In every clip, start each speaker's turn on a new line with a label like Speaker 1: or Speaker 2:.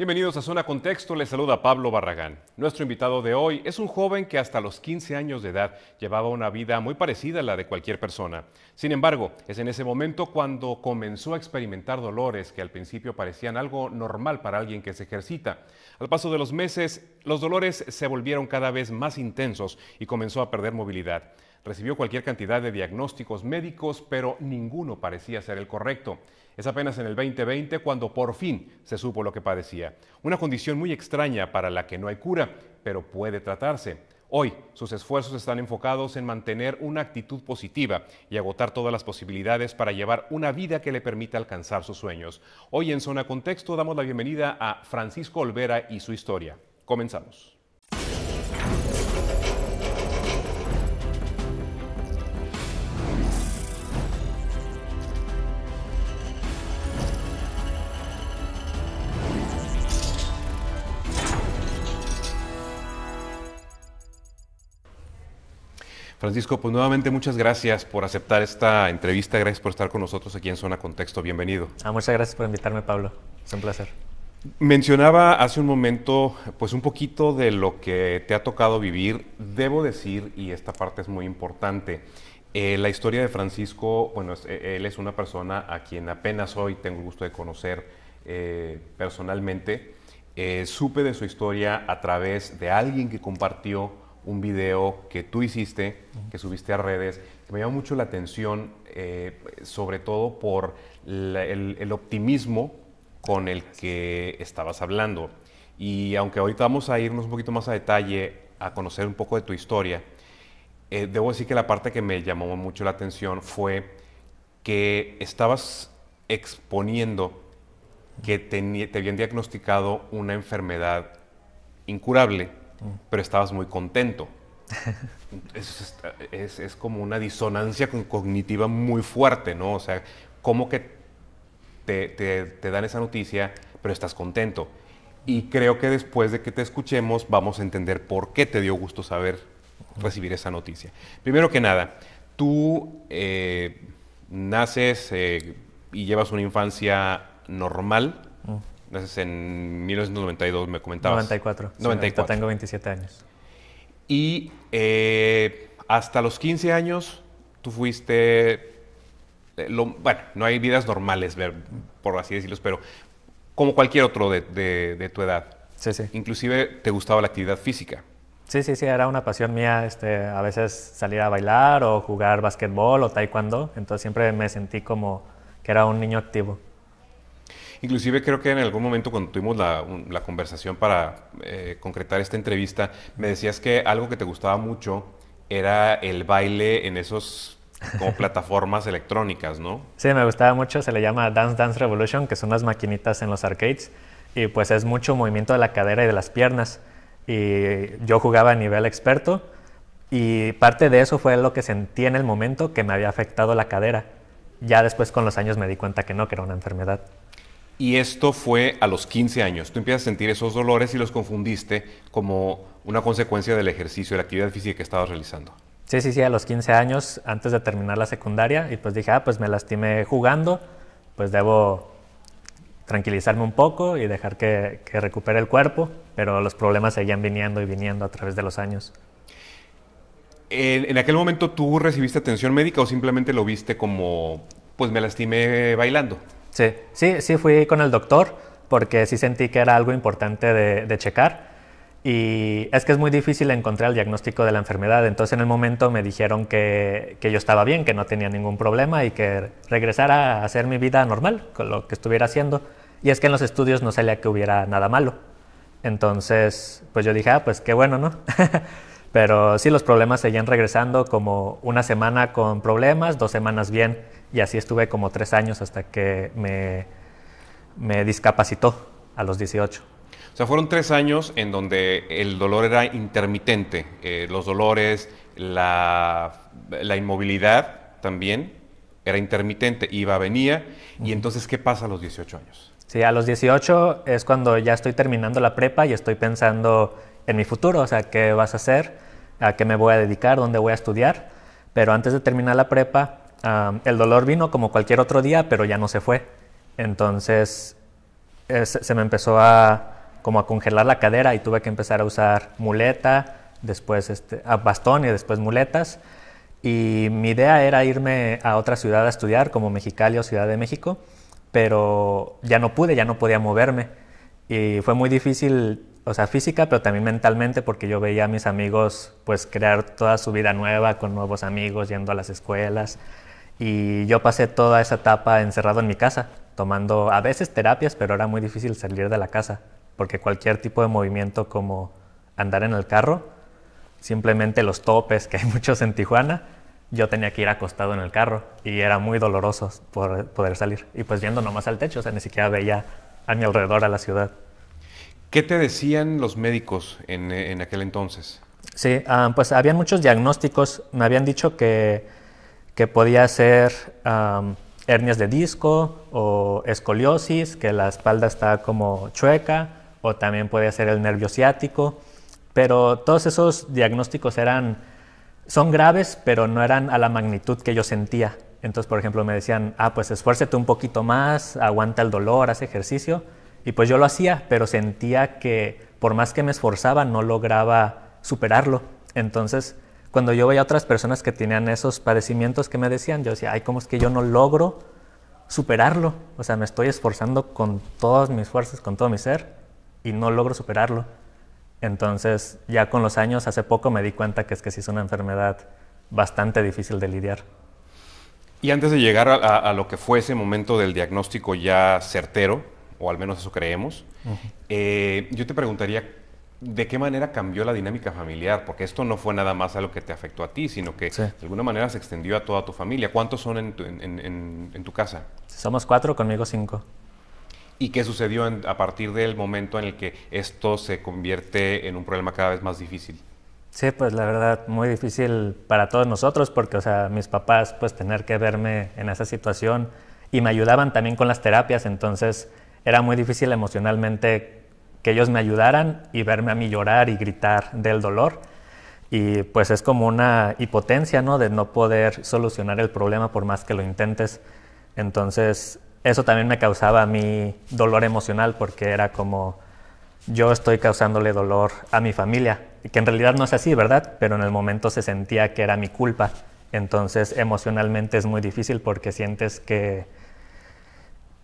Speaker 1: Bienvenidos a Zona Contexto, les saluda Pablo Barragán. Nuestro invitado de hoy es un joven que hasta los 15 años de edad llevaba una vida muy parecida a la de cualquier persona. Sin embargo, es en ese momento cuando comenzó a experimentar dolores que al principio parecían algo normal para alguien que se ejercita. Al paso de los meses, los dolores se volvieron cada vez más intensos y comenzó a perder movilidad. Recibió cualquier cantidad de diagnósticos médicos, pero ninguno parecía ser el correcto. Es apenas en el 2020 cuando por fin se supo lo que padecía. Una condición muy extraña para la que no hay cura, pero puede tratarse. Hoy sus esfuerzos están enfocados en mantener una actitud positiva y agotar todas las posibilidades para llevar una vida que le permita alcanzar sus sueños. Hoy en Zona Contexto damos la bienvenida a Francisco Olvera y su historia. Comenzamos. Francisco, pues nuevamente muchas gracias por aceptar esta entrevista, gracias por estar con nosotros aquí en Zona Contexto, bienvenido.
Speaker 2: Ah, muchas gracias por invitarme, Pablo, es un placer.
Speaker 1: Mencionaba hace un momento, pues un poquito de lo que te ha tocado vivir. Debo decir, y esta parte es muy importante, eh, la historia de Francisco, bueno, eh, él es una persona a quien apenas hoy tengo el gusto de conocer eh, personalmente. supe de su historia a través de alguien que compartió un video que tú hiciste, que subiste a redes, que me llamó mucho la atención, eh, sobre todo por el, optimismo con el que estabas hablando. Y aunque ahorita vamos a irnos un poquito más a detalle, a conocer un poco de tu historia, eh, debo decir que la parte que me llamó mucho la atención fue que estabas exponiendo que te habían diagnosticado una enfermedad incurable pero estabas muy contento. Es, como una disonancia cognitiva muy fuerte, ¿no? O sea, como que te, dan esa noticia, pero estás contento. Y creo que después de que te escuchemos vamos a entender por qué te dio gusto saber recibir esa noticia. Primero que nada, tú eh, naces eh, y llevas una infancia normal, entonces, en 1992 me comentabas. 94. 94.
Speaker 2: tengo 27 años.
Speaker 1: Y eh, hasta los 15 años tú fuiste... Eh, bueno, no hay vidas normales, por así decirlo, pero como cualquier otro de, tu edad. Sí, sí. Inclusive te gustaba la actividad física.
Speaker 2: Sí, sí, sí, era una pasión mía, este, a veces salir a bailar o jugar básquetbol o taekwondo, entonces siempre me sentí como que era un niño activo.
Speaker 1: Inclusive creo que en algún momento cuando tuvimos la, conversación para eh, concretar esta entrevista, me decías que algo que te gustaba mucho era el baile en esos plataformas electrónicas,
Speaker 2: ¿no? Sí, me gustaba mucho, se le llama Dance Dance Revolution, que son las maquinitas en los arcades, y pues es mucho movimiento de la cadera y de las piernas, y yo jugaba a nivel experto, y parte de eso fue lo que sentí en el momento que me había afectado la cadera. Ya después con los años me di cuenta que no, que era una enfermedad.
Speaker 1: Y esto fue a los 15 años. Tú empiezas a sentir esos dolores y los confundiste como una consecuencia del ejercicio, de la
Speaker 2: actividad física que estabas realizando. Sí, sí, sí, a los 15 años, antes de terminar la secundaria, y pues dije, ah, pues me lastimé jugando, pues debo tranquilizarme un poco y dejar que, recupere el cuerpo, pero los problemas seguían viniendo y viniendo a través de los años.
Speaker 1: ¿En, en aquel momento tú recibiste atención médica o simplemente lo viste como, pues me lastimé bailando?
Speaker 2: Sí, sí, sí fui con el doctor porque sí sentí que era algo importante de, checar. Y es que es muy difícil encontrar el diagnóstico de la enfermedad. Entonces en el momento me dijeron que, que, yo estaba bien, que no tenía ningún problema y que regresara a hacer mi vida normal con lo que estuviera haciendo. Y es que en los estudios no salía que hubiera nada malo. Entonces, pues yo dije, ah, pues qué bueno, ¿no? Pero sí, los problemas seguían regresando como una semana con problemas, dos semanas bien. Y así estuve como tres años hasta que me, me discapacitó a los 18.
Speaker 1: O sea, fueron tres años en donde el dolor era intermitente, eh, los dolores, la, la, inmovilidad también era
Speaker 2: intermitente, iba, venía. ¿Y entonces qué pasa a los 18 años? Sí, a los 18 es cuando ya estoy terminando la prepa y estoy pensando en mi futuro, o sea, qué vas a hacer, a qué me voy a dedicar, dónde voy a estudiar. Pero antes de terminar la prepa, el dolor vino como cualquier otro día, pero ya no se fue. Entonces eh, se me empezó a como a congelar la cadera y tuve que empezar a usar muleta, después este, bastón y después muletas. Y mi idea era irme a otra ciudad a estudiar, como Mexicali o Ciudad de México, pero ya no pude, ya no podía moverme. Y fue muy difícil, o sea, física, pero también mentalmente, porque yo veía a mis amigos pues crear toda su vida nueva, con nuevos amigos, yendo a las escuelas. Y yo pasé toda esa etapa encerrado en mi casa, tomando a veces terapias, pero era muy difícil salir de la casa, porque cualquier tipo de movimiento como andar en el carro, simplemente los topes, que hay muchos en Tijuana, yo tenía que ir acostado en el carro y era muy doloroso poder salir. Y pues viendo nomás al techo, o sea, ni siquiera veía a mi alrededor a la ciudad. ¿Qué te decían los médicos en,
Speaker 1: aquel entonces?
Speaker 2: Sí, ah, pues habían muchos diagnósticos. Me habían dicho que que podía ser hernias de disco o escoliosis, que la espalda está como chueca, o también puede ser el nervio ciático, pero todos esos diagnósticos eran, son graves, pero no eran a la magnitud que yo sentía. Entonces, por ejemplo, me decían, ah, pues esfuércete un poquito más, aguanta el dolor, haz ejercicio. Y pues yo lo hacía, pero sentía que por más que me esforzaba, no lograba superarlo. Entonces, cuando yo veía a otras personas que tenían esos padecimientos que me decían, yo decía, ay, ¿cómo es que yo no logro superarlo? O sea, me estoy esforzando con todas mis fuerzas, con todo mi ser, y no logro superarlo. Entonces, ya con los años, hace poco me di cuenta que es que sí es una enfermedad bastante difícil de lidiar.
Speaker 1: Y antes de llegar a, lo que fue ese momento del diagnóstico ya certero, o al menos eso creemos, eh, yo te preguntaría, ¿De qué manera cambió la dinámica familiar? Porque esto no fue nada más a lo que te afectó a ti, sino que de alguna manera se extendió a toda tu familia. ¿Cuántos son en tu, casa?
Speaker 2: Somos cuatro, conmigo cinco.
Speaker 1: ¿Y qué sucedió a partir del momento en el que esto se convierte en un problema cada vez más difícil?
Speaker 2: Sí, pues la verdad, muy difícil para todos nosotros, porque, o mis papás, pues tener que verme en esa situación y me ayudaban también con las terapias, entonces era muy difícil emocionalmente que ellos me ayudaran y verme a mí llorar y gritar del dolor. Y pues es como una hipotencia, ¿no? De no poder solucionar el problema por más que lo intentes. Entonces, eso también me causaba mi dolor emocional porque era como yo estoy causándole dolor a mi familia, que en realidad no es así, ¿verdad? Pero en el momento se sentía que era mi culpa. Entonces, emocionalmente es muy difícil porque sientes que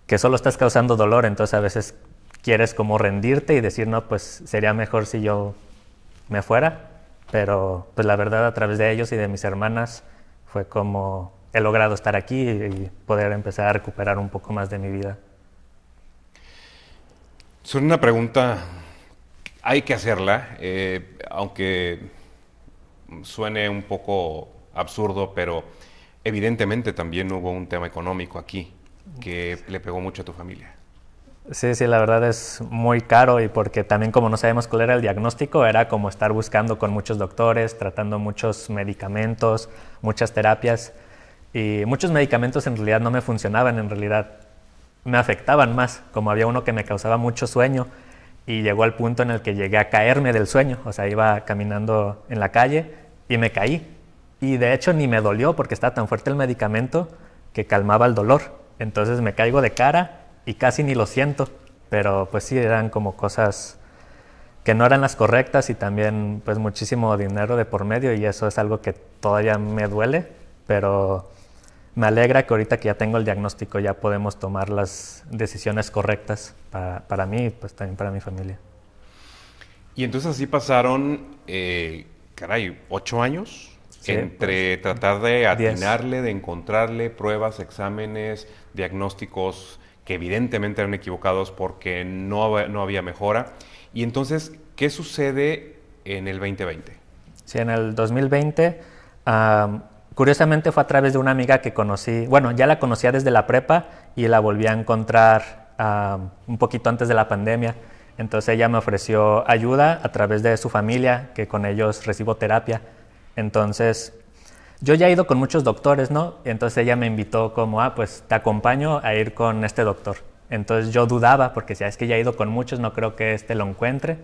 Speaker 2: que solo estás causando dolor, entonces a veces quieres como rendirte y decir, no, pues sería mejor si yo me fuera, pero pues la verdad a través de ellos y de mis hermanas fue como he logrado estar aquí y poder empezar a recuperar un poco más de mi vida. Son una pregunta,
Speaker 1: hay que hacerla, eh, aunque suene un poco absurdo, pero evidentemente también hubo un tema económico aquí que le pegó mucho a tu familia.
Speaker 2: Sí, sí, la verdad es muy caro y porque también como no sabemos cuál era el diagnóstico, era como estar buscando con muchos doctores, tratando muchos medicamentos, muchas terapias y muchos medicamentos en realidad no me funcionaban, en realidad me afectaban más, como había uno que me causaba mucho sueño y llegó al punto en el que llegué a caerme del sueño, o sea, iba caminando en la calle y me caí y de hecho ni me dolió porque estaba tan fuerte el medicamento que calmaba el dolor, entonces me caigo de cara y casi ni lo siento, pero pues sí, eran como cosas que no eran las correctas y también pues muchísimo dinero de por medio y eso es algo que todavía me duele, pero me alegra que ahorita que ya tengo el diagnóstico ya podemos tomar las decisiones correctas para, para mí y pues también para mi familia.
Speaker 1: Y entonces así pasaron, eh, caray, ocho años entre tratar de atinarle, de encontrarle pruebas, exámenes, diagnósticos, que evidentemente eran equivocados porque no, no había mejora. Y entonces, ¿qué sucede en el 2020?
Speaker 2: Sí, en el 2020, curiosamente fue a través de una amiga que conocí, bueno, ya la conocía desde la prepa y la volví a encontrar un poquito antes de la pandemia. Entonces ella me ofreció ayuda a través de su familia, que con ellos recibo terapia. Entonces yo ya he ido con muchos doctores, ¿no? entonces ella me invitó como, ah, pues te acompaño a ir con este doctor. Entonces yo dudaba, porque si es que ya he ido con muchos, no creo que este lo encuentre,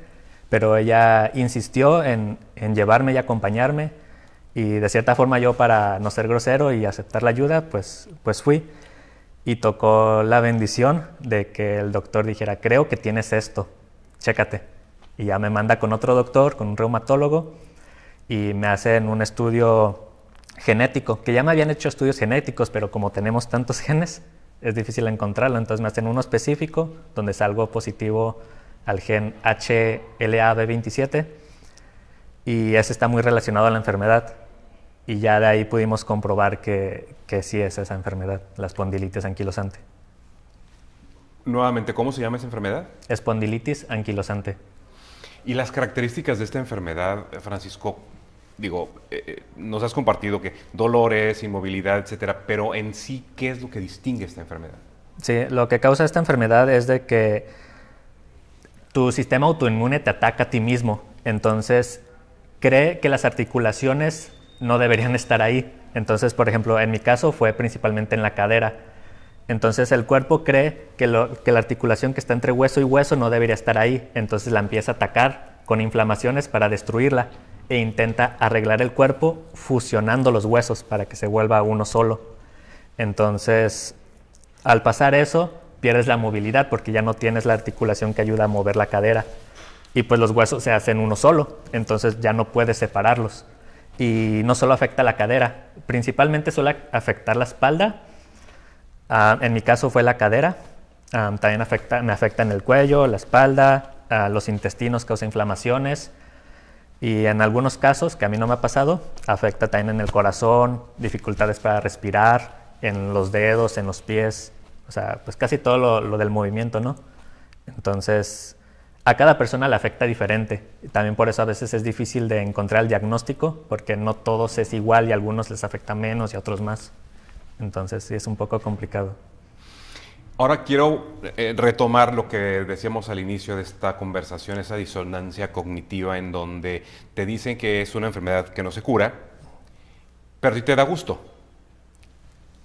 Speaker 2: pero ella insistió en, llevarme y acompañarme, y de cierta forma yo para no ser grosero y aceptar la ayuda, pues, pues fui. Y tocó la bendición de que el doctor dijera, creo que tienes esto, chécate. Y ya me manda con otro doctor, con un reumatólogo, y me hacen un estudio genético, que ya me habían hecho estudios genéticos, pero como tenemos tantos genes, es difícil encontrarlo. Entonces me hacen uno específico donde salgo positivo al gen hla 27 y ese está muy relacionado a la enfermedad. Y ya de ahí pudimos comprobar que, que sí es esa enfermedad, la espondilitis anquilosante.
Speaker 1: Nuevamente, ¿cómo se llama esa enfermedad?
Speaker 2: Espondilitis anquilosante.
Speaker 1: ¿Y las características de esta enfermedad, Francisco, digo, eh, eh, nos has compartido que dolores, inmovilidad, etcétera, pero en sí, ¿qué es lo que distingue esta enfermedad?
Speaker 2: Sí, lo que causa esta enfermedad es de que tu sistema autoinmune te ataca a ti mismo. Entonces, cree que las articulaciones no deberían estar ahí. Entonces, por ejemplo, en mi caso fue principalmente en la cadera. Entonces el cuerpo cree que la articulación que está entre hueso y hueso no debería estar ahí. Entonces la empieza a atacar con inflamaciones para destruirla e intenta arreglar el cuerpo fusionando los huesos para que se vuelva uno solo. Entonces, al pasar eso, pierdes la movilidad porque ya no tienes la articulación que ayuda a mover la cadera. Y pues los huesos se hacen uno solo, entonces ya no puedes separarlos. Y no solo afecta la cadera, principalmente suele afectar la espalda. Ah, en mi caso fue la cadera, ah, también me afecta en el cuello, la espalda, ah, los intestinos causa inflamaciones y en algunos casos, que a mí no me ha pasado, afecta también en el corazón, dificultades para respirar, en los dedos, en los pies, o sea, pues casi todo lo, del movimiento, ¿no? Entonces, a cada persona le afecta diferente. también por eso a veces es difícil de encontrar el diagnóstico, porque no todos es igual y a algunos les afecta menos y a otros más. Entonces, sí es un poco complicado.
Speaker 1: Ahora quiero eh, retomar lo que decíamos al inicio de esta conversación, esa disonancia cognitiva en donde te dicen que es una enfermedad que no se cura, pero sí te da gusto.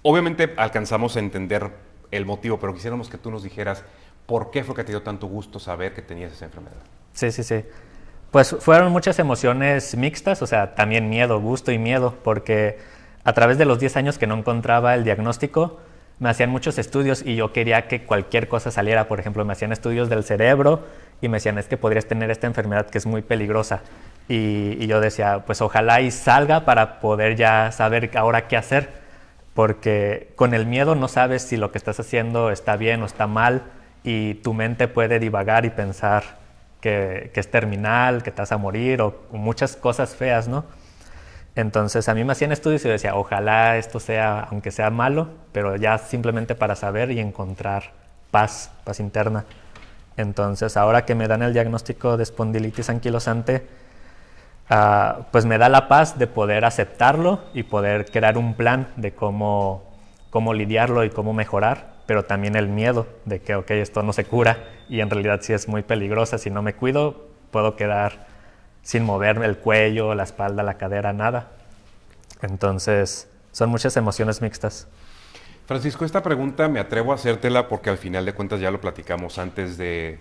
Speaker 1: Obviamente alcanzamos a entender el motivo, pero quisiéramos que tú nos dijeras por qué fue que te dio tanto gusto saber que tenías esa enfermedad.
Speaker 2: Sí, sí, sí. Pues fueron muchas emociones mixtas, o sea, también miedo, gusto y miedo, porque a través de los 10 años que no encontraba el diagnóstico, me hacían muchos estudios y yo quería que cualquier cosa saliera. Por ejemplo, me hacían estudios del cerebro y me decían, es que podrías tener esta enfermedad que es muy peligrosa. Y, yo decía, pues ojalá y salga para poder ya saber ahora qué hacer, porque con el miedo no sabes si lo que estás haciendo está bien o está mal y tu mente puede divagar y pensar que, que es terminal, que estás a morir o muchas cosas feas, ¿no? Entonces a mí me hacían estudios y decía, ojalá esto sea, aunque sea malo, pero ya simplemente para saber y encontrar paz, paz interna. Entonces ahora que me dan el diagnóstico de espondilitis anquilosante, ah, pues me da la paz de poder aceptarlo y poder crear un plan de cómo, cómo lidiarlo y cómo mejorar, pero también el miedo de que, ok, esto no se cura y en realidad sí es muy peligrosa, si no me cuido puedo quedar sin moverme el cuello, la espalda, la cadera, nada. Entonces, son muchas emociones mixtas. Francisco,
Speaker 1: esta pregunta me atrevo a hacértela porque al final de cuentas ya lo platicamos antes de,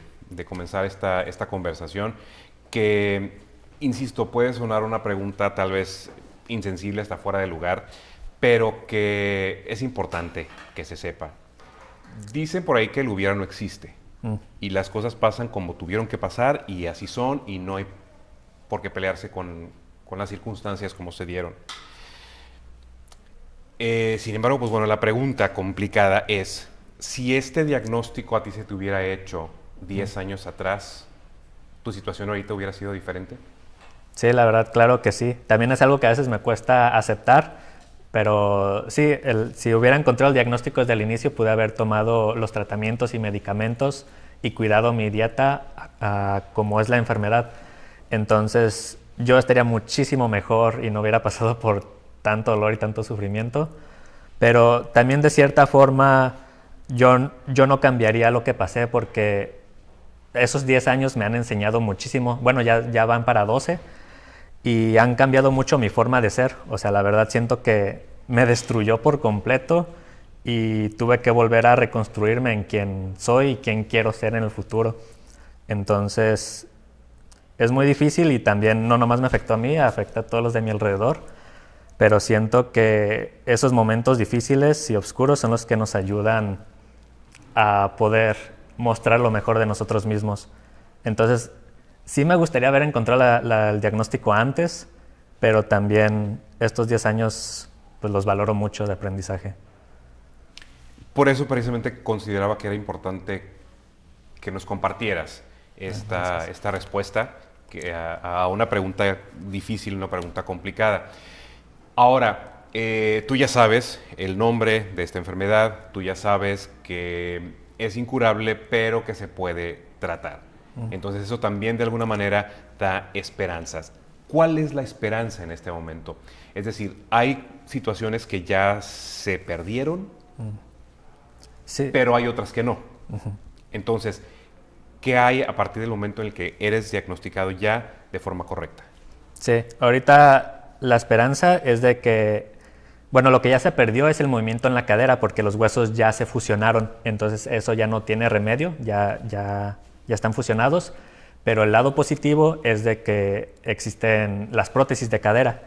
Speaker 1: comenzar esta, esta conversación, que, insisto, puede sonar una pregunta tal vez insensible hasta fuera de lugar, pero que es importante que se sepa. Dicen por ahí que el hubiera no existe mm. y las cosas pasan como tuvieron que pasar y así son y no hay porque pelearse con, las circunstancias como se dieron. Eh, sin embargo, pues bueno, la pregunta complicada es, si este diagnóstico a ti se te hubiera hecho 10 años atrás, ¿tu situación ahorita hubiera sido diferente?
Speaker 2: Sí, la verdad, claro que sí. También es algo que a veces me cuesta aceptar, pero sí, si hubiera encontrado el diagnóstico desde el inicio, pude haber tomado los tratamientos y medicamentos y cuidado mi dieta como es la enfermedad entonces yo estaría muchísimo mejor y no hubiera pasado por tanto dolor y tanto sufrimiento. Pero también de cierta forma yo, yo no cambiaría lo que pasé porque esos 10 años me han enseñado muchísimo. Bueno, ya, ya van para 12 y han cambiado mucho mi forma de ser. O sea, la verdad siento que me destruyó por completo y tuve que volver a reconstruirme en quién soy y quién quiero ser en el futuro. Entonces, es muy difícil y también no nomás me afectó a mí, afecta a todos los de mi alrededor. Pero siento que esos momentos difíciles y oscuros son los que nos ayudan a poder mostrar lo mejor de nosotros mismos. Entonces, sí me gustaría haber encontrado el diagnóstico antes, pero también estos 10 años pues los valoro mucho de aprendizaje.
Speaker 1: Por eso precisamente consideraba que era importante que nos compartieras esta respuesta a, una pregunta difícil, una pregunta complicada. Ahora, eh, tú ya sabes el nombre de esta enfermedad, tú ya sabes que es incurable, pero que se puede tratar. Entonces eso también de alguna manera da esperanzas. ¿Cuál es la esperanza en este momento? Es decir, hay situaciones que ya se perdieron, pero hay otras que no. Entonces, ¿qué hay a partir del momento en el que eres diagnosticado ya de forma correcta?
Speaker 2: Sí, ahorita la esperanza es de que, bueno, lo que ya se perdió es el movimiento en la cadera porque los huesos ya se fusionaron, entonces eso ya no tiene remedio, ya, ya, ya están fusionados, pero el lado positivo es de que existen las prótesis de cadera.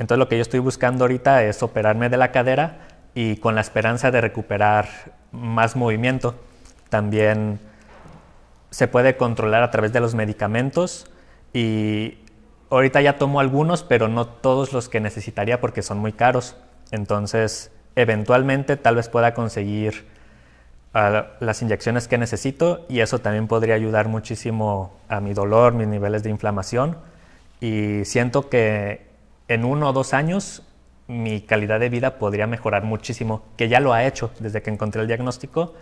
Speaker 2: Entonces lo que yo estoy buscando ahorita es operarme de la cadera y con la esperanza de recuperar más movimiento. También se puede controlar a través de los medicamentos y ahorita ya tomo algunos, pero no todos los que necesitaría porque son muy caros. Entonces, eventualmente tal vez pueda conseguir ah, las inyecciones que necesito y eso también podría ayudar muchísimo a mi dolor, mis niveles de inflamación y siento que en uno o dos años mi calidad de vida podría mejorar muchísimo, que ya lo ha hecho desde que encontré el diagnóstico,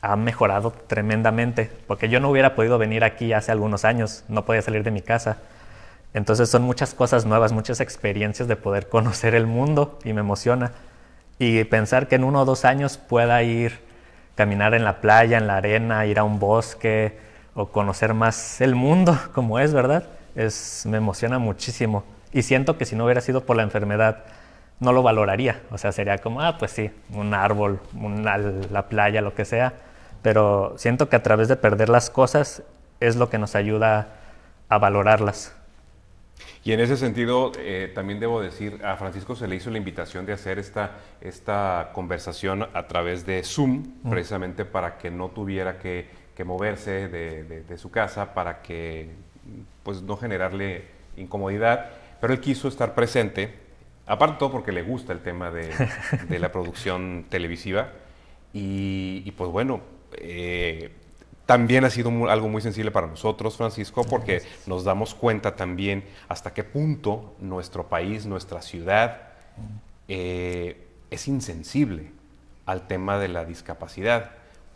Speaker 2: ha mejorado tremendamente, porque yo no hubiera podido venir aquí hace algunos años, no podía salir de mi casa. Entonces son muchas cosas nuevas, muchas experiencias de poder conocer el mundo y me emociona. Y pensar que en uno o dos años pueda ir, caminar en la playa, en la arena, ir a un bosque o conocer más el mundo como es, ¿verdad? Es, me emociona muchísimo. Y siento que si no hubiera sido por la enfermedad, no lo valoraría. O sea, sería como, ah, pues sí, un árbol, la playa, lo que sea pero siento que a través de perder las cosas es lo que nos ayuda a valorarlas.
Speaker 1: Y en ese sentido, eh, también debo decir, a Francisco se le hizo la invitación de hacer esta, esta conversación a través de Zoom, mm. precisamente para que no tuviera que, moverse de, su casa, para que pues, no generarle incomodidad. Pero él quiso estar presente, aparte porque le gusta el tema de, la producción televisiva. y pues bueno, eh, también ha sido algo muy sensible para nosotros, Francisco, porque nos damos cuenta también hasta qué punto nuestro país, nuestra ciudad, eh, es insensible al tema de la discapacidad,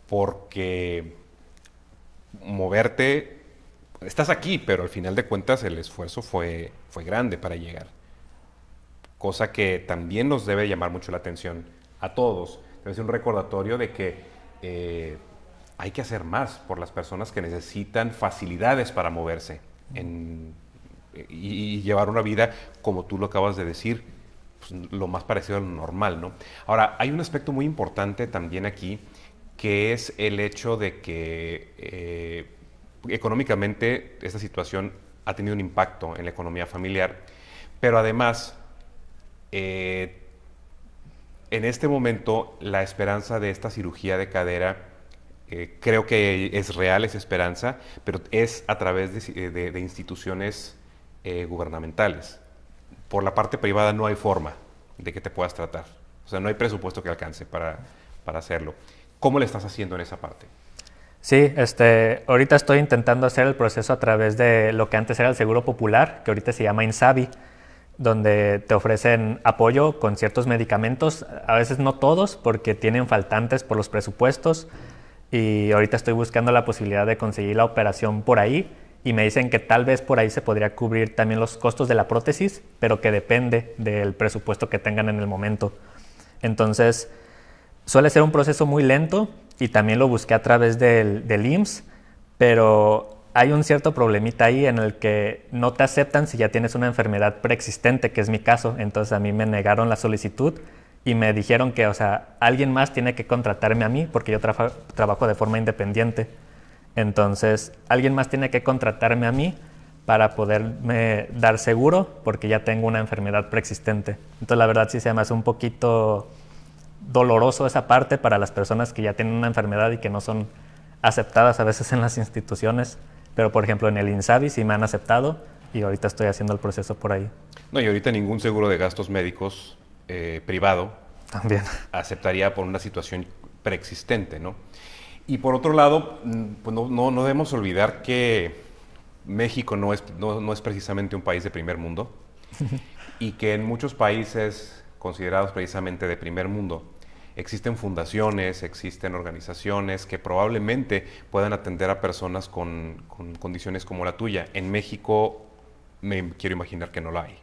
Speaker 1: porque moverte, estás aquí, pero al final de cuentas el esfuerzo fue, fue grande para llegar, cosa que también nos debe llamar mucho la atención a todos. Debe ser un recordatorio de que eh, hay que hacer más por las personas que necesitan facilidades para moverse y, llevar una vida, como tú lo acabas de decir, pues, lo más parecido a lo normal. ¿no? Ahora, hay un aspecto muy importante también aquí, que es el hecho de que eh, económicamente esta situación ha tenido un impacto en la economía familiar, pero además eh, en este momento, la esperanza de esta cirugía de cadera eh, creo que es real, es esperanza, pero es a través de, eh, instituciones eh, gubernamentales. Por la parte privada no hay forma de que te puedas tratar. O sea, no hay presupuesto que alcance para, hacerlo. ¿Cómo le estás haciendo en esa parte?
Speaker 2: Sí, este, ahorita estoy intentando hacer el proceso a través de lo que antes era el Seguro Popular, que ahorita se llama INSABI donde te ofrecen apoyo con ciertos medicamentos, a veces no todos porque tienen faltantes por los presupuestos y ahorita estoy buscando la posibilidad de conseguir la operación por ahí y me dicen que tal vez por ahí se podría cubrir también los costos de la prótesis, pero que depende del presupuesto que tengan en el momento. Entonces, suele ser un proceso muy lento y también lo busqué a través del, del IMSS, pero hay un cierto problemita ahí en el que no te aceptan si ya tienes una enfermedad preexistente, que es mi caso. Entonces a mí me negaron la solicitud y me dijeron que, o sea, alguien más tiene que contratarme a mí porque yo trabajo de forma independiente. Entonces alguien más tiene que contratarme a mí para poderme dar seguro porque ya tengo una enfermedad preexistente. Entonces la verdad sí se me hace un poquito doloroso esa parte para las personas que ya tienen una enfermedad y que no son aceptadas a veces en las instituciones. Pero, por ejemplo, en el INSABI sí me han aceptado y ahorita estoy haciendo el proceso por ahí.
Speaker 1: No, y ahorita ningún seguro de gastos médicos eh, privado también aceptaría por una situación preexistente, ¿no? Y por otro lado, mm, pues no, no, debemos olvidar que México no es precisamente un país de primer mundo y que en muchos países considerados precisamente de primer mundo, existen fundaciones, existen organizaciones que probablemente puedan atender a personas con, condiciones como la tuya. En México me quiero imaginar que no la hay.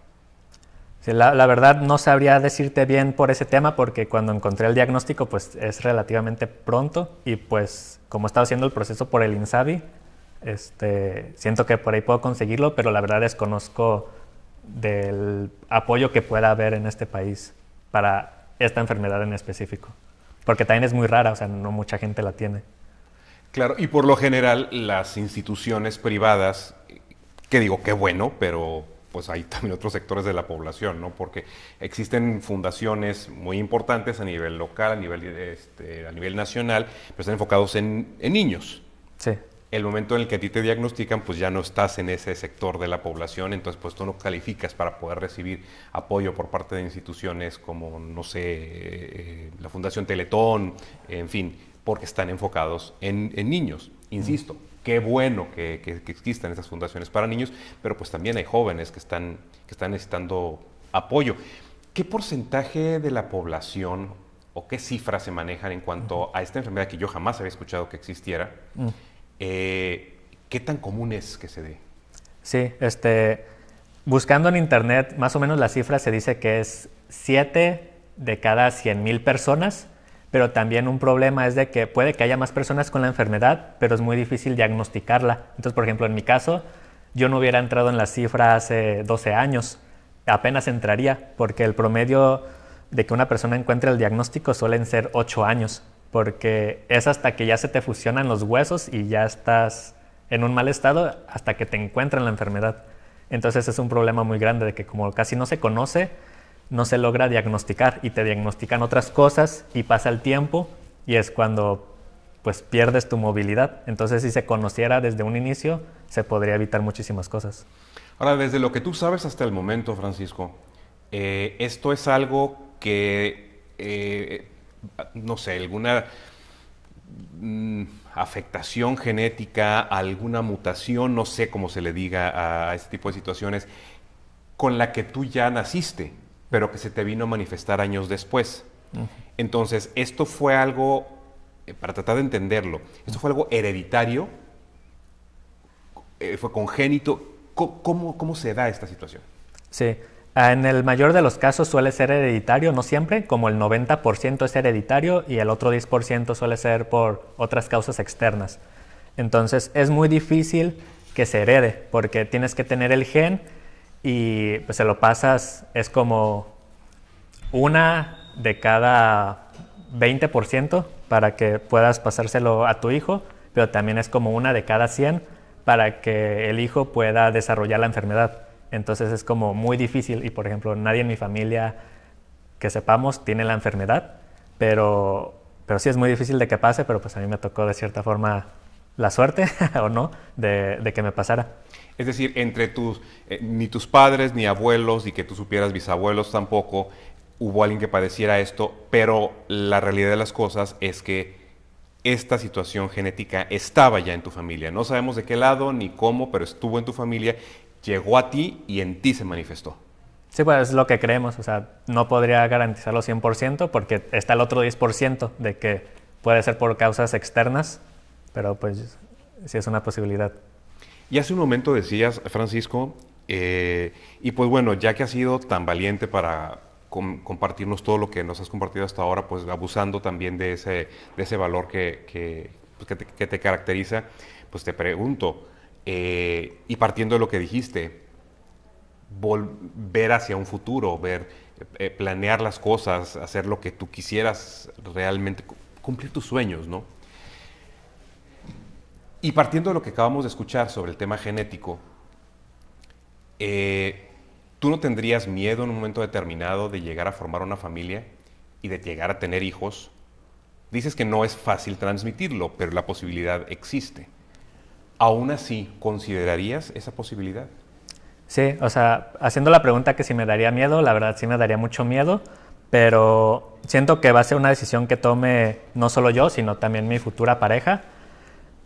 Speaker 2: la, verdad no sabría decirte bien por ese tema porque cuando encontré el diagnóstico pues es relativamente pronto y pues como estaba haciendo el proceso por el INSABI, este, siento que por ahí puedo conseguirlo, pero la verdad desconozco del apoyo que pueda haber en este país para esta enfermedad en específico. Porque también es muy rara, o sea, no mucha gente la tiene.
Speaker 1: Claro, y por lo general las instituciones privadas, que digo, que bueno, pero pues hay también otros sectores de la población, ¿no? Porque existen fundaciones muy importantes a nivel local, a nivel, este, a nivel nacional, pero están enfocados en, en niños. Sí el momento en el que a ti te diagnostican, pues ya no estás en ese sector de la población, entonces pues tú no calificas para poder recibir apoyo por parte de instituciones como, no sé, eh, la Fundación Teletón, en fin, porque están enfocados en, niños, insisto. Qué bueno que, existan estas fundaciones para niños, pero pues también hay jóvenes que están, que están necesitando apoyo. ¿Qué porcentaje de la población o qué cifras se manejan en cuanto a esta enfermedad que yo jamás había escuchado que existiera? Mm. Eh, ¿Qué tan
Speaker 2: común es que se dé? Sí, este, buscando en internet, más o menos la cifra se dice que es 7 de cada 100 mil personas, pero también un problema es de que puede que haya más personas con la enfermedad, pero es muy difícil diagnosticarla. Entonces, por ejemplo, en mi caso, yo no hubiera entrado en la cifra hace 12 años, apenas entraría, porque el promedio de que una persona encuentre el diagnóstico suelen ser 8 años porque es hasta que ya se te fusionan los huesos y ya estás en un mal estado hasta que te encuentran la enfermedad. Entonces es un problema muy grande de que como casi no se conoce, no se logra diagnosticar y te diagnostican otras cosas y pasa el tiempo y es cuando pues pierdes tu movilidad. Entonces si se conociera desde un inicio, se podría evitar muchísimas cosas.
Speaker 1: Ahora, desde lo que tú sabes hasta el momento, Francisco, eh, esto es algo que eh, no sé, alguna mm, afectación genética, alguna mutación, no sé cómo se le diga a este tipo de situaciones, con la que tú ya naciste, pero que se te vino a manifestar años después. Entonces, esto fue algo, eh, para tratar de entenderlo, esto fue algo hereditario, eh, fue congénito. ¿Cómo, cómo se da esta situación?
Speaker 2: Sí, en el mayor de los casos suele ser hereditario, no siempre, como el 90% es hereditario y el otro 10% suele ser por otras causas externas. Entonces es muy difícil que se herede porque tienes que tener el gen y pues, se lo pasas, es como una de cada 20% para que puedas pasárselo a tu hijo, pero también es como una de cada 100 para que el hijo pueda desarrollar la enfermedad. Entonces es como muy difícil y por ejemplo nadie en mi familia que sepamos tiene la enfermedad, pero, pero sí es muy difícil de que pase, pero pues a mí me tocó de cierta forma la suerte o no de, que me pasara.
Speaker 1: Es decir, entre tus, eh, ni tus padres, ni abuelos, y que tú supieras bisabuelos tampoco, hubo alguien que padeciera esto, pero la realidad de las cosas es que esta situación genética estaba ya en tu familia. No sabemos de qué lado ni cómo, pero estuvo en tu familia llegó a ti y en ti se manifestó.
Speaker 2: Sí, pues es lo que creemos. O sea, no podría garantizarlo 100% porque está el otro 10% de que puede ser por causas externas, pero pues sí es una posibilidad.
Speaker 1: Y hace un momento decías, Francisco, eh, y pues bueno, ya que has sido tan valiente para compartirnos todo lo que nos has compartido hasta ahora, pues abusando también de ese, de ese valor que, que pues, te caracteriza, pues te pregunto, eh, y partiendo de lo que dijiste, ver hacia un futuro, ver, eh, eh, planear las cosas, hacer lo que tú quisieras realmente, cumplir tus sueños, ¿no? Y partiendo de lo que acabamos de escuchar sobre el tema genético, ¿tú no tendrías miedo en un momento determinado de llegar a formar una familia y de llegar a tener hijos? Dices que no es fácil transmitirlo, pero la posibilidad existe aún así, ¿considerarías esa posibilidad?
Speaker 2: Sí, o sea, haciendo la pregunta que si me daría miedo, la verdad sí me daría mucho miedo, pero siento que va a ser una decisión que tome no solo yo, sino también mi futura pareja.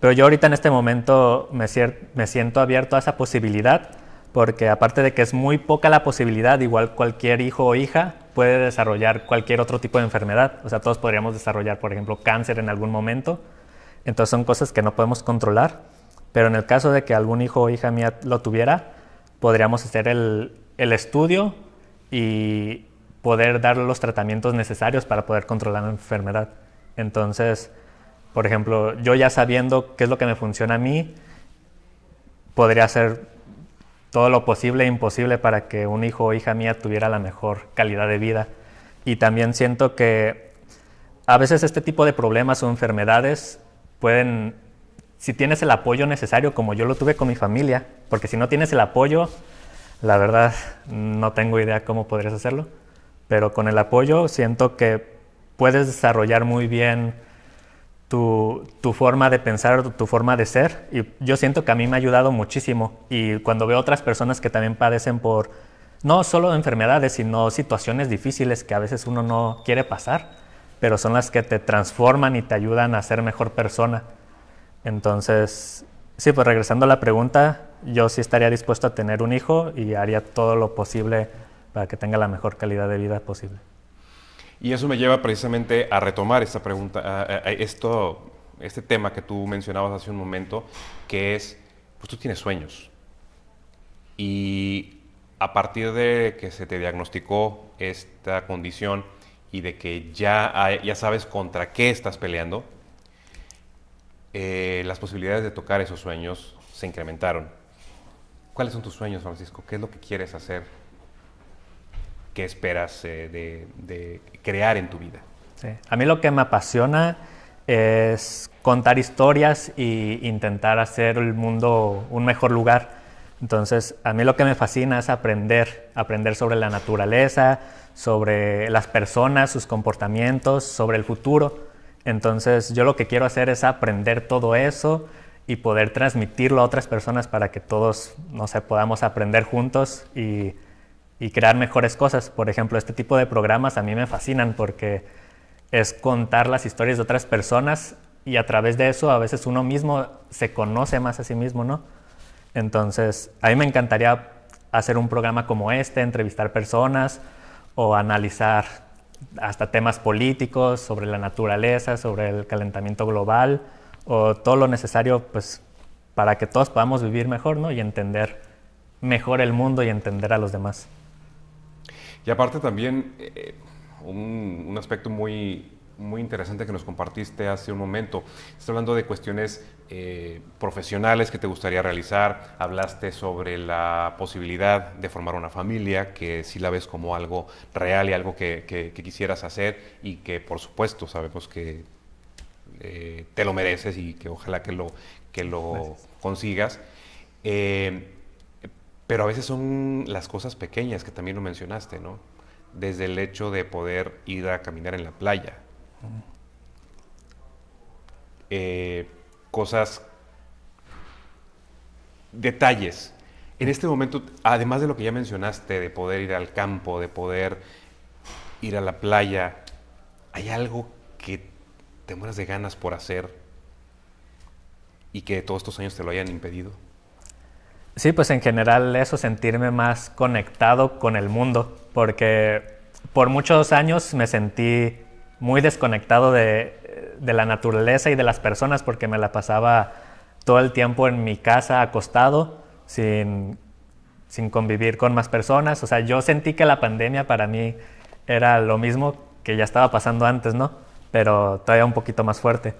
Speaker 2: Pero yo ahorita en este momento me, me siento abierto a esa posibilidad, porque aparte de que es muy poca la posibilidad, igual cualquier hijo o hija puede desarrollar cualquier otro tipo de enfermedad. O sea, todos podríamos desarrollar, por ejemplo, cáncer en algún momento. Entonces son cosas que no podemos controlar. Pero en el caso de que algún hijo o hija mía lo tuviera, podríamos hacer el, estudio y poder dar los tratamientos necesarios para poder controlar la enfermedad. Entonces, por ejemplo, yo ya sabiendo qué es lo que me funciona a mí, podría hacer todo lo posible e imposible para que un hijo o hija mía tuviera la mejor calidad de vida. Y también siento que a veces este tipo de problemas o enfermedades pueden si tienes el apoyo necesario, como yo lo tuve con mi familia, porque si no tienes el apoyo, la verdad no tengo idea cómo podrías hacerlo, pero con el apoyo siento que puedes desarrollar muy bien tu, forma de pensar, tu, tu forma de ser, y yo siento que a mí me ha ayudado muchísimo, y cuando veo otras personas que también padecen por no solo enfermedades, sino situaciones difíciles que a veces uno no quiere pasar, pero son las que te transforman y te ayudan a ser mejor persona. Entonces, sí, pues regresando a la pregunta, yo sí estaría dispuesto a tener un hijo y haría todo lo posible para que tenga la mejor calidad de vida posible.
Speaker 1: Y eso me lleva precisamente a retomar esta pregunta, esto, este tema que tú mencionabas hace un momento, que es, pues tú tienes sueños. Y a partir de que se te diagnosticó esta condición y de que ya, ya sabes contra qué estás peleando, eh, las posibilidades de tocar esos sueños se incrementaron. ¿Cuáles son tus sueños, Francisco? ¿Qué es lo que quieres hacer? ¿Qué esperas eh, de, crear en tu vida?
Speaker 2: A mí lo que me apasiona es contar historias e intentar hacer el mundo un mejor lugar. Entonces, a mí lo que me fascina es aprender, aprender sobre la naturaleza, sobre las personas, sus comportamientos, sobre el futuro. Entonces yo lo que quiero hacer es aprender todo eso y poder transmitirlo a otras personas para que todos, no sé, podamos aprender juntos y, crear mejores cosas. Por ejemplo, este tipo de programas a mí me fascinan porque es contar las historias de otras personas y a través de eso a veces uno mismo se conoce más a sí mismo, ¿no? Entonces, a mí me encantaría hacer un programa como este, entrevistar personas o analizar hasta temas políticos, sobre la naturaleza, sobre el calentamiento global, o todo lo necesario pues, para que todos podamos vivir mejor y entender mejor el mundo y entender a los demás.
Speaker 1: Y aparte también, eh, un, un, aspecto muy muy interesante que nos compartiste hace un momento. Estás hablando de cuestiones eh, profesionales que te gustaría realizar, hablaste sobre la posibilidad de formar una familia, que sí la ves como algo real y algo que, quisieras hacer y que por supuesto sabemos que eh, te lo mereces y que ojalá que lo, que lo consigas. Eh, pero a veces son las cosas pequeñas que también lo mencionaste, ¿no? Desde el hecho de poder ir a caminar en la playa, eh, cosas, detalles. En este momento, además de lo que ya mencionaste, de poder ir al campo, de poder ir a la playa, ¿hay algo que te mueras de ganas por hacer y que todos estos años te lo hayan impedido?
Speaker 2: Sí, pues en general eso, sentirme más conectado con el mundo, porque por muchos años me sentí muy desconectado de, la naturaleza y de las personas porque me la pasaba todo el tiempo en mi casa acostado sin, sin convivir con más personas. O sea, yo sentí que la pandemia para mí era lo mismo que ya estaba pasando antes, ¿no? Pero todavía un poquito más fuerte.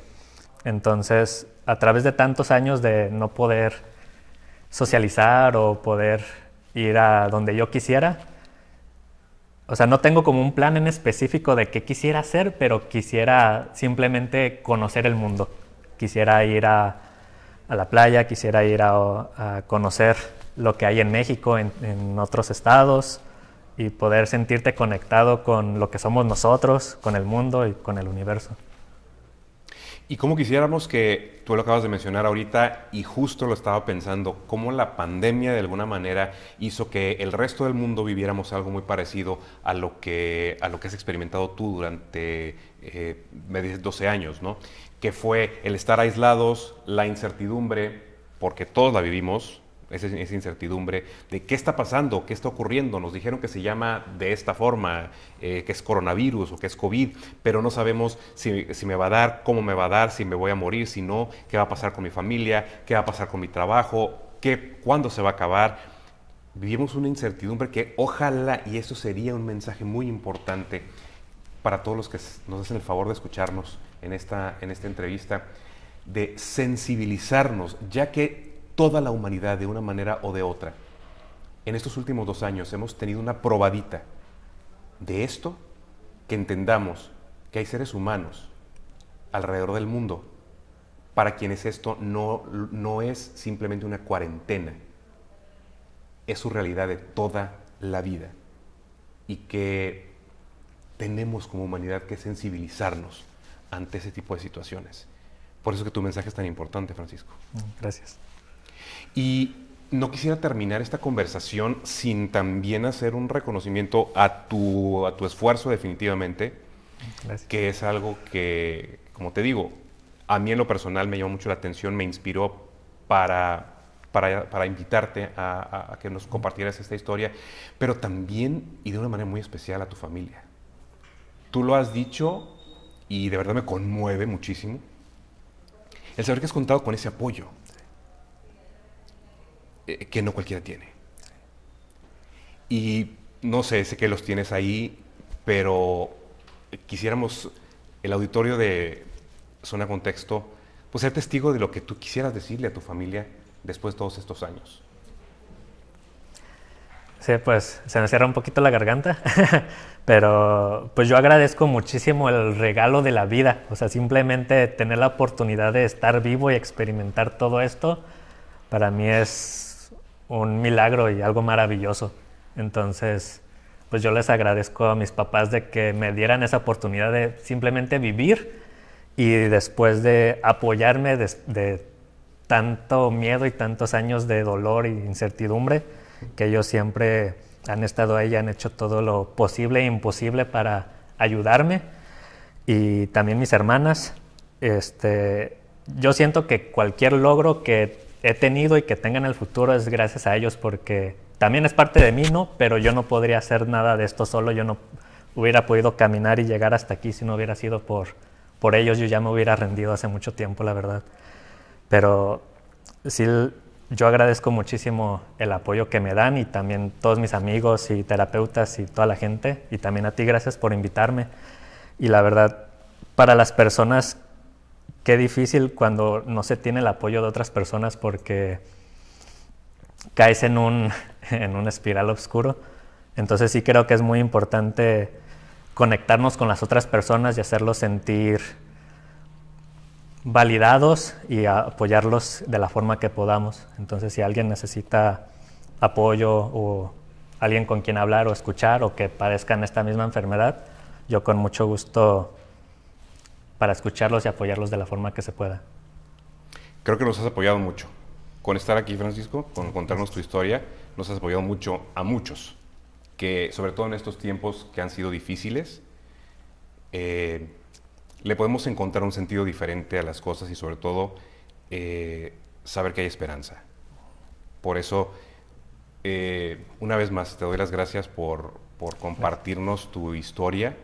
Speaker 2: Entonces, a través de tantos años de no poder socializar o poder ir a donde yo quisiera, o sea, no tengo como un plan en específico de qué quisiera hacer, pero quisiera simplemente conocer el mundo. Quisiera ir a, la playa, quisiera ir a, conocer lo que hay en México, en, otros estados, y poder sentirte conectado con lo que somos nosotros, con el mundo y con el universo.
Speaker 1: Y como quisiéramos que, tú lo acabas de mencionar ahorita y justo lo estaba pensando, cómo la pandemia de alguna manera hizo que el resto del mundo viviéramos algo muy parecido a lo que, a lo que has experimentado tú durante, eh, me dices, 12 años, ¿no? Que fue el estar aislados, la incertidumbre, porque todos la vivimos, esa, incertidumbre de qué está pasando, qué está ocurriendo. Nos dijeron que se llama de esta forma, eh, que es coronavirus o que es COVID, pero no sabemos si, me va a dar, cómo me va a dar, si me voy a morir, si no, qué va a pasar con mi familia, qué va a pasar con mi trabajo, qué, cuándo se va a acabar. Vivimos una incertidumbre que ojalá, y eso sería un mensaje muy importante para todos los que nos hacen el favor de escucharnos en esta, en esta entrevista, de sensibilizarnos, ya que toda la humanidad de una manera o de otra. En estos últimos dos años hemos tenido una probadita de esto, que entendamos que hay seres humanos alrededor del mundo para quienes esto no, no es simplemente una cuarentena, es su realidad de toda la vida y que tenemos como humanidad que sensibilizarnos ante ese tipo de situaciones. Por eso que tu mensaje es tan importante, Francisco. Gracias. Y no quisiera terminar esta conversación sin también hacer un reconocimiento a tu, a tu esfuerzo definitivamente, que es algo que, como te digo, a mí en lo personal me llamó mucho la atención, me inspiró para, invitarte a, que nos compartieras esta historia, pero también y de una manera muy especial a tu familia. Tú lo has dicho y de verdad me conmueve muchísimo el saber que has contado con ese apoyo eh, que no cualquiera tiene. Y no sé, sé que los tienes ahí, pero quisiéramos el auditorio de Zona Contexto, pues ser testigo de lo que tú quisieras decirle a tu familia después de todos
Speaker 2: estos años. Sí, pues se me cierra un poquito la garganta, pero pues yo agradezco muchísimo el regalo de la vida, o sea, simplemente tener la oportunidad de estar vivo y experimentar todo esto, para mí es un milagro y algo maravilloso. Entonces, pues yo les agradezco a mis papás de que me dieran esa oportunidad de simplemente vivir y después de apoyarme de, tanto miedo y tantos años de dolor y incertidumbre, que ellos siempre han estado ahí, han hecho todo lo posible e imposible para ayudarme. Y también mis hermanas. Este, yo siento que cualquier logro que he tenido y que tengan el futuro es gracias a ellos porque también es parte de mí, ¿no? Pero yo no podría hacer nada de esto solo, yo no hubiera podido caminar y llegar hasta aquí si no hubiera sido por, por ellos, yo ya me hubiera rendido hace mucho tiempo, la verdad. Pero sí, yo agradezco muchísimo el apoyo que me dan y también todos mis amigos y terapeutas y toda la gente, y también a ti, gracias por invitarme. Y la verdad, para las personas qué difícil cuando no se tiene el apoyo de otras personas porque caes en un, en un espiral oscuro. Entonces sí creo que es muy importante conectarnos con las otras personas y hacerlos sentir validados y apoyarlos de la forma que podamos. Entonces si alguien necesita apoyo o alguien con quien hablar o escuchar o que padezcan esta misma enfermedad, yo con mucho gusto para escucharlos y apoyarlos de la forma que se pueda.
Speaker 1: Creo que nos has apoyado mucho. Con estar aquí, Francisco, con contarnos tu historia, nos has apoyado mucho a muchos, que sobre todo en estos tiempos que han sido difíciles, eh, le podemos encontrar un sentido diferente a las cosas y sobre todo eh, saber que hay esperanza. Por eso, eh, una vez más, te doy las gracias por compartirnos tu historia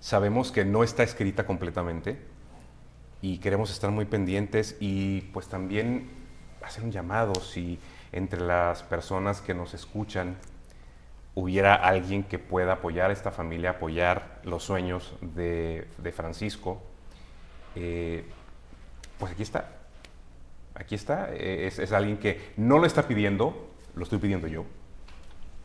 Speaker 1: sabemos que no está escrita completamente y queremos estar muy pendientes y pues también hacer un llamado si entre las personas que nos escuchan hubiera alguien que pueda apoyar a esta familia, apoyar los sueños de, Francisco, eh, pues aquí está. Aquí está. E, es, alguien que no lo está pidiendo, lo estoy pidiendo yo.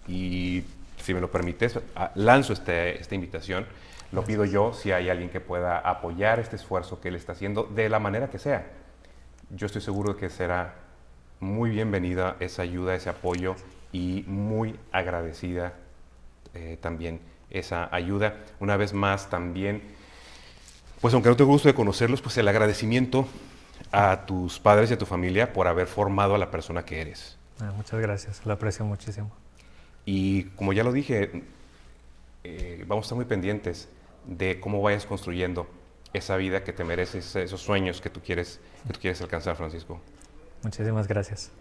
Speaker 1: Y si me lo permites, lanzo este, esta invitación. Lo pido yo si hay alguien que pueda apoyar este esfuerzo que él está haciendo de la manera que sea. Yo estoy seguro de que será muy bienvenida esa ayuda, ese apoyo y muy agradecida eh, también esa ayuda. Una vez más también, pues aunque no te gusto de conocerlos, pues el agradecimiento a tus padres y a tu familia por haber formado a la persona que eres.
Speaker 2: Ah, muchas gracias, lo aprecio muchísimo.
Speaker 1: Y como ya lo dije, eh, vamos a estar muy pendientes de cómo vayas construyendo esa vida que te mereces, esos sueños que tú quieres, tú quieres alcanzar, Francisco.
Speaker 2: Muchísimas gracias.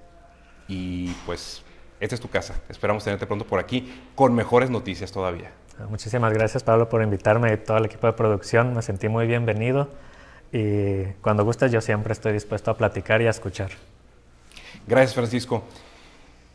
Speaker 1: Y pues, esta es tu casa. Esperamos tenerte pronto por aquí con mejores noticias todavía.
Speaker 2: Ah, muchísimas gracias, Pablo, por invitarme y todo el equipo de producción. Me sentí muy bienvenido y cuando gustes yo siempre estoy dispuesto a platicar y a escuchar.
Speaker 1: Gracias, Francisco.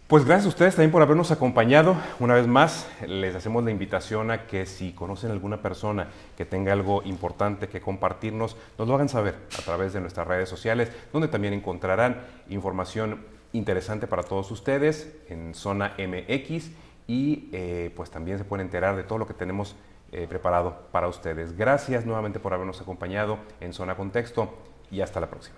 Speaker 1: Pues gracias a ustedes también por habernos acompañado. Una vez más, les hacemos la invitación a que si conocen alguna persona que tenga algo importante que compartirnos, nos lo hagan saber a través de nuestras redes sociales, donde también encontrarán información interesante para todos ustedes en Zona MX y eh, pues también se pueden enterar de todo lo que tenemos eh, preparado para ustedes. Gracias nuevamente por habernos acompañado en Zona Contexto y hasta la próxima.